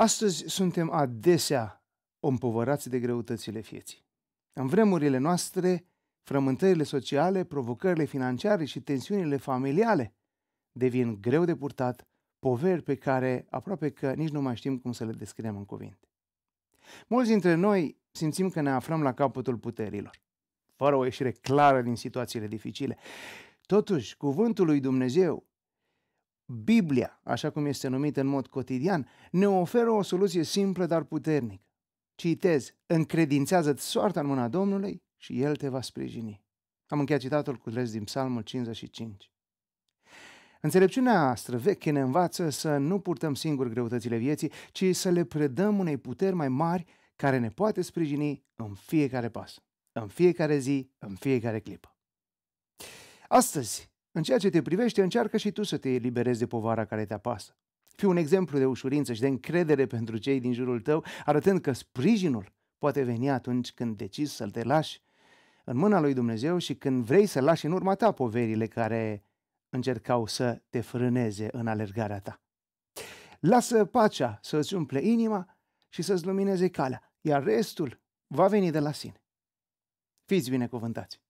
Astăzi suntem adesea împovărați de greutățile vieții. În vremurile noastre, frământările sociale, provocările financiare și tensiunile familiale devin greu de purtat, poveri pe care aproape că nici nu mai știm cum să le descriem în cuvinte. Mulți dintre noi simțim că ne aflăm la capătul puterilor, fără o ieșire clară din situațiile dificile. Totuși, cuvântul lui Dumnezeu Biblia, așa cum este numită în mod cotidian, ne oferă o soluție simplă, dar puternică. Citez, încredințează-ți soarta în mâna Domnului și El te va sprijini. Am încheiat citatul cu rest din Psalmul 55. Înțelepciunea veche ne învață să nu purtăm singuri greutățile vieții, ci să le predăm unei puteri mai mari care ne poate sprijini în fiecare pas, în fiecare zi, în fiecare clipă. Astăzi în ceea ce te privește, încearcă și tu să te eliberezi de povara care te apasă. Fii un exemplu de ușurință și de încredere pentru cei din jurul tău, arătând că sprijinul poate veni atunci când decizi să-l te lași în mâna lui Dumnezeu și când vrei să lași în urma ta poverile care încercau să te frâneze în alergarea ta. Lasă pacea să îți umple inima și să-ți lumineze calea, iar restul va veni de la sine. Fiți binecuvântați!